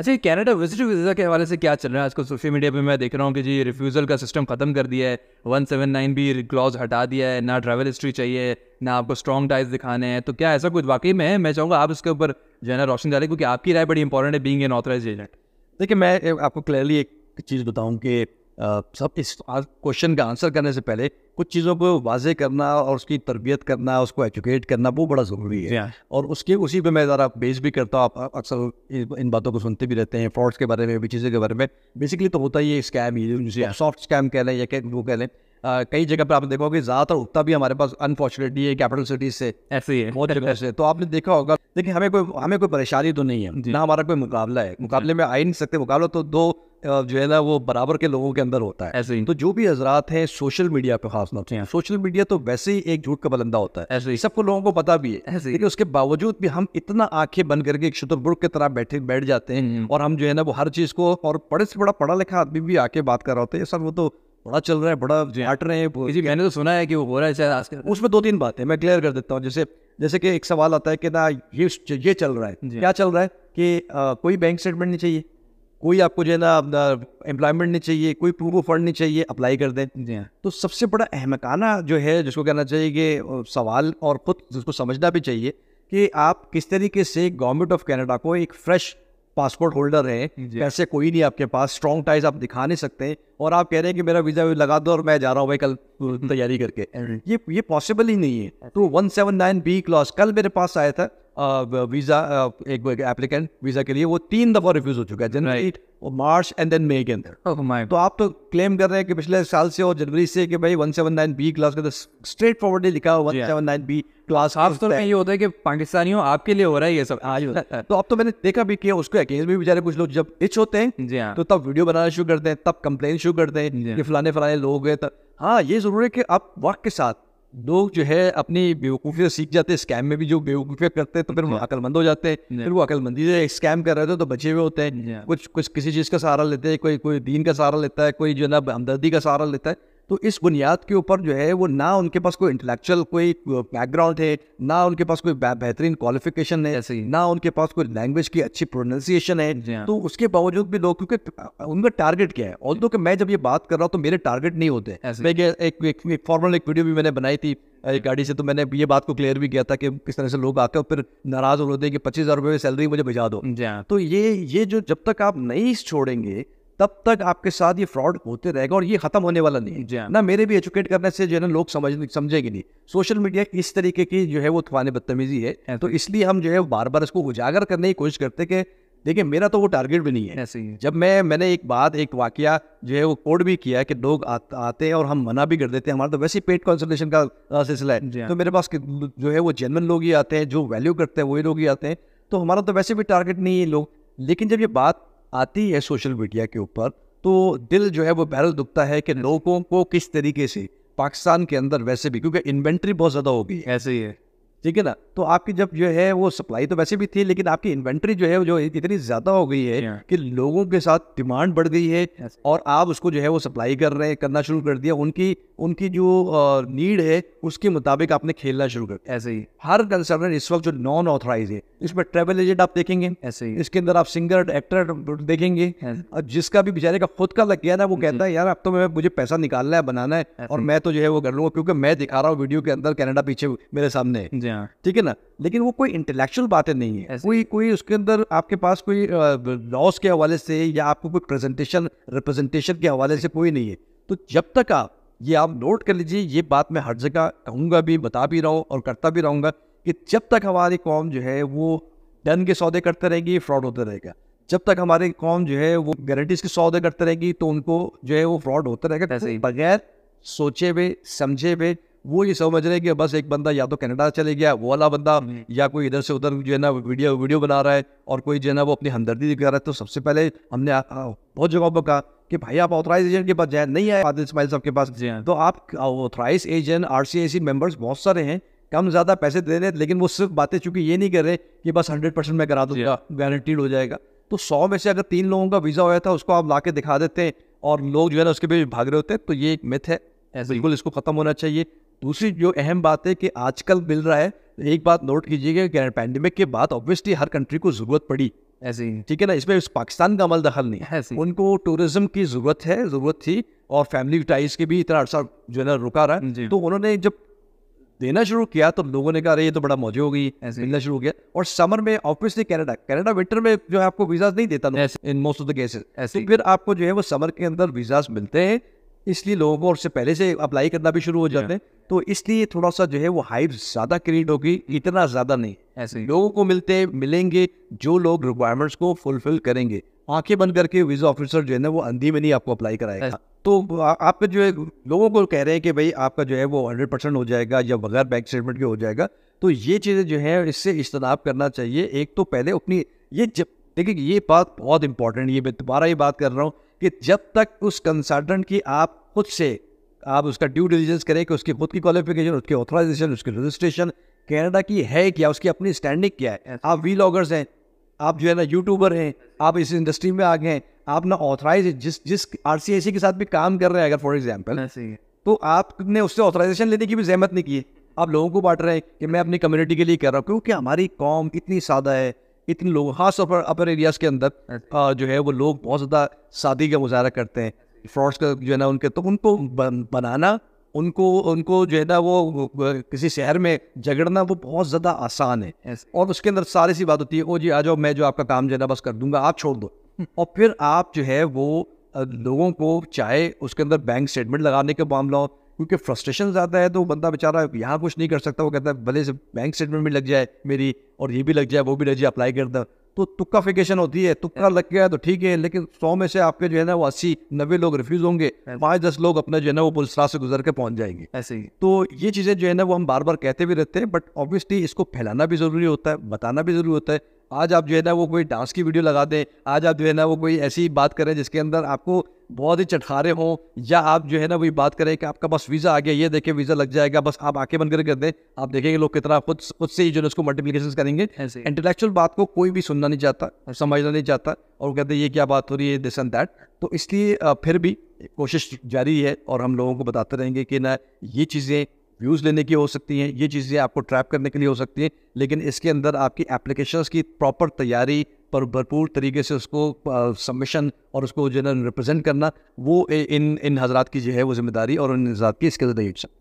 अच्छा ये Canada visit visa के हवाले से क्या चल रहा है आजकल सोशल मीडिया पे मैं देख रहा हूँ कि जी रिफ्यूज़ल का सिस्टम ख़त्म कर दिया है वन सेवन नाइन भी क्लॉज हटा दिया है ना ट्रैवल हिस्ट्री चाहिए ना आपको स्ट्रॉन्ग टाइज दिखाने हैं तो क्या ऐसा कुछ वाकई में है मैं चाहूँगा आप इसके ऊपर जो है ना रोशन डालें क्योंकि आपकी राय बड़ी इंपॉर्टेंट है बींग एन ऑथराइज एजेंट देखिए मैं आपको क्लियरली एक चीज़ बताऊँ कि सब इस क्वेश्चन का आंसर करने से पहले कुछ चीज़ों को वाजे करना और उसकी तरबियत करना उसको एजुकेट करना वो बड़ा ज़रूरी है और उसके उसी पे मैं ज़रा बेस भी करता हूँ आप अक्सर इन बातों को सुनते भी रहते हैं फ्रॉड्स के बारे में भी चीज़ों के बारे में बेसिकली तो होता ही है स्कैम ही सॉफ्ट स्कैम कह लें या क्या वो कह लें कई जगह पर आप देखा ज़्यादातर उतना भी हमारे पास अनफॉर्चुनेटली है कैपिटल सिटीज से ऐसे ही है बहुत जगह से तो आपने देखा होगा देखिए हमें कोई हमें कोई परेशानी तो नहीं है ना हमारा कोई मुकाबला है मुकाबले में आ ही नहीं सकते मुकाबला तो दो जो है ना वो बराबर के लोगों के अंदर होता है ऐसे ही तो जो भी हजरात हैं सोशल मीडिया पे खास होते हैं हाँ। सोशल मीडिया तो वैसे ही एक झूठ का बलंदा होता है ऐसे ही सबको लोगों को पता भी है ऐसे ही उसके बावजूद भी हम इतना आंखें बंद करके एक शुतुरबुर्ग की तरह बैठे बैठ जाते हैं हम्म। और हम जो है ना वो हर चीज को और बड़े से बड़ा पढ़ा लिखा आदमी भी आके बात कर रहे होते हैं सर वो तो बड़ा चल रहा है बड़ा हट हाँ। रहे हैं जी मैंने तो सुना है कि वो हो रहा है उसमें दो तीन बातें मैं क्लियर कर देता हूँ जैसे जैसे कि एक सवाल आता है कि ना ये ये चल रहा है हाँ। क्या चल रहा है कि कोई बैंक स्टेटमेंट नहीं चाहिए कोई आपको जो है ना एम्प्लॉयमेंट नहीं चाहिए कोई प्रूफ ऑफ फंड नहीं चाहिए अप्लाई कर दें हाँ। तो सबसे बड़ा अहमकाना जो है जिसको कहना चाहिए कि सवाल और खुद जिसको समझना भी चाहिए कि आप किस तरीके से गवर्नमेंट ऑफ कैनेडा को एक फ्रेश पासपोर्ट होल्डर है पैसे कोई नहीं आपके पास स्ट्रॉन्ग टाइज आप दिखा नहीं सकते और आप कह रहे हैं कि मेरा वीज़ा लगा दो और मैं जा रहा हूँ भाई कल तैयारी करके ये ये पॉसिबल ही नहीं है तो one seven nine B clause कल मेरे पास आया था वीज़ा एक एप्लीकेंट वीज़ा के लिए वो तीन दफ़ा रिफ्यूज़ हो चुका है जनवरी मार्च एंड देन मे के अंदर oh तो आप तो क्लेम कर रहे हैं कि पिछले साल से और जनवरी से कि भाई one seven nine B class का तो स्ट्रेट फॉरवर्ड फॉरवर्डली लिखा हुआ one seven nine B class आप तो ये होता है कि पाकिस्तानियों आपके लिए हो रहा है ये सब आज तो अब तो मैंने देखा भी किया उसको अगेंस्ट भी बेचारे कुछ लोग जब इच होते हैं जी हाँ। तो तब वीडियो बनाना शुरू करते हैं तब कंप्लेन शुरू करते हैं कि हाँ। फलाने फलाने लोग हैं तो हाँ ये जरूर है कि आप वक्त के साथ लोग जो है अपनी बेवकूफ़ी से सीख जाते हैं स्कैम में भी जो बेवकूफ़ियाँ करते हैं तो फिर वो अकलमंद हो जाते हैं फिर वो अकलमंदी से स्कैम कर रहे थे तो बचे हुए होते हैं कुछ कुछ किसी चीज़ का सहारा लेते हैं कोई कोई दीन का सहारा लेता है कोई जो है ना हमदर्दी का सहारा लेता है तो इस बुनियाद के ऊपर जो है वो ना उनके पास कोई इंटेलेक्चुअल कोई बैकग्राउंड है ना उनके पास कोई बेहतरीन क्वालिफिकेशन है ऐसे ना उनके पास कोई लैंग्वेज की अच्छी प्रोनाउंसिएशन है हाँ। तो उसके बावजूद भी लोग क्योंकि उनका टारगेट क्या है ऑल दो मैं जब ये बात कर रहा हूँ तो मेरे टारगेट नहीं होते मैं एक फॉर्मल एक वीडियो भी मैंने बनाई थी गाड़ी से तो मैंने ये बात को क्लियर भी किया था कि किस तरह से लोग और फिर नाराज हो रहे थे कि पच्चीस हजार रुपये सैलरी मुझे भिजा दो हाँ। तो ये ये जो जब तक आप नहीं छोड़ेंगे तब तक आपके साथ ये फ्रॉड होते रहेगा और ये खत्म होने वाला नहीं है हाँ। ना मेरे भी एजुकेट करने से जो है ना लोग समझ समझेंगे नहीं सोशल मीडिया इस तरीके की जो है वो थुआने बदतमीजी है तो इसलिए हम जो है बार बार इसको उजागर करने की कोशिश करते कि देखिए मेरा तो वो टारगेट भी नहीं है ऐसे ही जब मैं मैंने एक बात एक वाक्य जो है वो कोड भी किया कि लोग आ, आते हैं और हम मना भी कर देते हैं हमारा तो वैसे ही पेट कंसल्टेशन का सिलसिला है हाँ। तो मेरे पास जो है वो जेनवन लोग ही आते हैं जो वैल्यू करते हैं वही लोग ही आते हैं तो हमारा तो वैसे भी टारगेट नहीं है लोग लेकिन जब ये बात आती है सोशल मीडिया के ऊपर तो दिल जो है वो बैरल दुखता है कि लोगों को किस तरीके से पाकिस्तान के अंदर वैसे भी क्योंकि इन्वेंट्री बहुत ज़्यादा हो गई ऐसे ही है ठीक है ना तो आपकी जब जो है वो सप्लाई तो वैसे भी थी लेकिन आपकी इन्वेंट्री जो है जो इतनी ज़्यादा हो गई है कि लोगों के साथ डिमांड बढ़ गई है और आप उसको जो है वो सप्लाई कर रहे हैं करना शुरू कर दिया उनकी उनकी जो नीड है उसके मुताबिक आपने खेलना शुरू कर दिया ऐसे ही हर कंसर्न इस वक्त जो नॉन ऑथोराइज है इसमें ट्रेवल एजेंट आप देखेंगे ऐसे ही इसके अंदर आप सिंगर एक्टर देखेंगे और जिसका भी बेचारे का खुद का लग गया ना वो कहता है यार अब तो मैं मुझे पैसा निकालना है बनाना है और मैं तो जो है वो कर लूंगा क्योंकि मैं दिखा रहा हूँ वीडियो के अंदर कैनेडा पीछे मेरे सामने है चीजें हैं ठीक है ना लेकिन वो कोई इंटेलेक्चुअल बातें नहीं है कोई कोई उसके अंदर आपके पास कोई लॉस के हवाले से या आपको कोई प्रेजेंटेशन रिप्रेजेंटेशन के हवाले से कोई नहीं है तो जब तक आप ये आप नोट कर लीजिए ये बात मैं हर जगह कहूँगा भी बता भी रहा हूँ और करता भी रहूँगा कि जब तक हमारी कौम जो है वो डन के सौदे करते रहेगी फ्रॉड होता रहेगा जब तक हमारे कौम जो है वो गारंटीज के सौदे करते रहेगी तो उनको जो है वो फ्रॉड होता रहेगा तो बगैर सोचे हुए समझे हुए वो ये समझ रहे हैं कि बस एक बंदा या तो कनाडा चले गया वो वाला बंदा हम्म। या कोई इधर से उधर जो है ना वीडियो वीडियो बना रहा है और कोई जो है ना वो अपनी हमदर्दी दिखा रहा है तो सबसे पहले हमने बहुत जगहों पर कहा कि भाई आप ऑथराइजेशन के पास जाए नहीं आए आदिल इसमाइल साहब के पास हाँ। तो आप authorize agent R C I C members बहुत सारे हैं कम ज़्यादा पैसे दे रहे हैं लेकिन वो सिर्फ बातें चूंकि ये नहीं कर रहे कि बस हंड्रेड परसेंट मैं करा दूँगा गारंटीड हो जाएगा तो सौ में से अगर तीन लोगों का वीज़ा होया था उसको आप ला दिखा देते हैं और लोग जो है ना उसके बीच भाग रहे होते हैं तो ये एक मिथ है बिल्कुल इसको खत्म होना चाहिए दूसरी जो अहम बात है कि आजकल मिल रहा है एक बात नोट कीजिएगा कि पैंडमिक के बाद ऑब्वियसली हर कंट्री को जरूरत पड़ी ऐसे ठीक है ना इसमें इस पाकिस्तान का अमल दखल नहीं है उनको टूरिज्म की जरूरत है जरूरत थी और फैमिली टाइज के भी इतना अर्सा जो है ना रुका रहा तो उन्होंने जब देना शुरू किया तो लोगों ने कहा अरे ये तो बड़ा मौजे हो गई मिलना शुरू किया और समर में ऑब्वियसली कनाडा कनाडा विंटर में जो है आपको वीजा नहीं देता in most of the cases ऐसे फिर आपको जो है वो समर के अंदर वीजा मिलते हैं इसलिए लोगों को उससे पहले से अप्लाई करना भी शुरू हो जाते हैं तो इसलिए थोड़ा सा जो है वो हाइप ज़्यादा क्रिएट होगी इतना ज़्यादा नहीं ऐसे लोगों को मिलते मिलेंगे जो लोग रिक्वायरमेंट्स को फुलफिल करेंगे आंखें बंद करके वीज़ा ऑफिसर जो है ना वो अंधी में नहीं आपको अप्लाई कराएगा तो आपके जो है लोगों को कह रहे हैं कि भाई आपका जो है वो हंड्रेड परसेंट हो जाएगा या बगैर बैंक स्टेटमेंट के हो जाएगा तो ये चीज़ें जो है इससे इज्तनाब करना चाहिए एक तो पहले अपनी ये जब देखिए ये बात बहुत इंपॉर्टेंट ये मैं दोबारा ये बात कर रहा हूँ कि जब तक उस कंसल्टेंट की आप खुद से आप उसका ड्यू डिलीजेंस करें कि उसकी खुद की क्वालिफिकेशन उसकी ऑथराइजेशन उसकी रजिस्ट्रेशन कैनेडा की है क्या उसकी अपनी स्टैंडिंग क्या है आप वी लॉगर्स हैं आप जो है ना यूट्यूबर हैं आप इस इंडस्ट्री में आ गए हैं आप ना ऑथराइज जिस जिस आर के साथ भी काम कर रहे हैं अगर फॉर एग्जाम्पल हाँ, तो आपने उससे ऑथराइजेशन लेने की भी जहमत नहीं की है आप लोगों को बांट रहे हैं कि मैं अपनी कम्युनिटी के लिए कर रहा हूँ क्योंकि हमारी कॉम इतनी सादा है इतने लोग खास पर अपर एरियाज के अंदर हाँ, जो है वो लोग बहुत ज़्यादा शादी का मुजाहरा करते हैं फ्रॉड्स का जो है ना उनके तो उनको बनाना उनको उनको जो है ना वो किसी शहर में झगड़ना वो बहुत ज़्यादा आसान है और उसके अंदर सारी सी बात होती है ओ जी आ जाओ मैं जो आपका काम जो है ना बस कर दूंगा आप छोड़ दो और फिर आप जो है वो लोगों को चाहे उसके अंदर बैंक स्टेटमेंट लगाने का मामला हो क्योंकि फ्रस्ट्रेशन ज़्यादा है तो बंदा बेचारा यहाँ कुछ नहीं कर सकता वो कहता है भले से बैंक स्टेटमेंट भी लग जाए मेरी और ये भी लग जाए वो भी लग जाए अप्लाई दो तो फिकेशन होती है तुक्का लग गया तो ठीक है लेकिन सौ में से आपके जो है ना वो अस्सी नब्बे लोग रिफ्यूज होंगे पाँच दस लोग अपने जो है ना वो पुलिस से गुजर के पहुंच जाएंगे ऐसे ही तो ये चीज़ें जो है ना वो हम बार बार कहते भी रहते हैं बट ऑब्वियसली इसको फैलाना भी जरूरी होता है बताना भी जरूरी होता है आज आप जो है ना वो कोई डांस की वीडियो लगा दें आज आप जो है ना वो कोई ऐसी बात करें जिसके अंदर आपको बहुत ही चटखारे हों या आप जो है ना वही बात करें कि आपका बस वीज़ा आ गया ये देखे वीज़ा लग जाएगा बस आप आके बंद कर कर दें आप देखेंगे लोग कितना खुद खुद से ही जो है उसको मल्टीप्लीकेशन करेंगे इंटेलेक्चुअल हाँ बात को कोई भी सुनना नहीं चाहता समझना नहीं चाहता और कहते ये क्या बात हो रही है दिस एंड दैट तो इसलिए फिर भी कोशिश जारी है और हम लोगों को बताते रहेंगे कि ना ये चीज़ें व्यूज़ लेने की हो सकती हैं ये चीज़ें आपको ट्रैप करने के लिए हो सकती हैं लेकिन इसके अंदर आपकी एप्लीकेशंस की प्रॉपर तैयारी पर भरपूर तरीके से उसको सबमिशन और उसको जो है रिप्रेजेंट करना वो इन इन हजरात की जो है वो जिम्मेदारी और इन हजरात की इसके अंदर नहीं सकती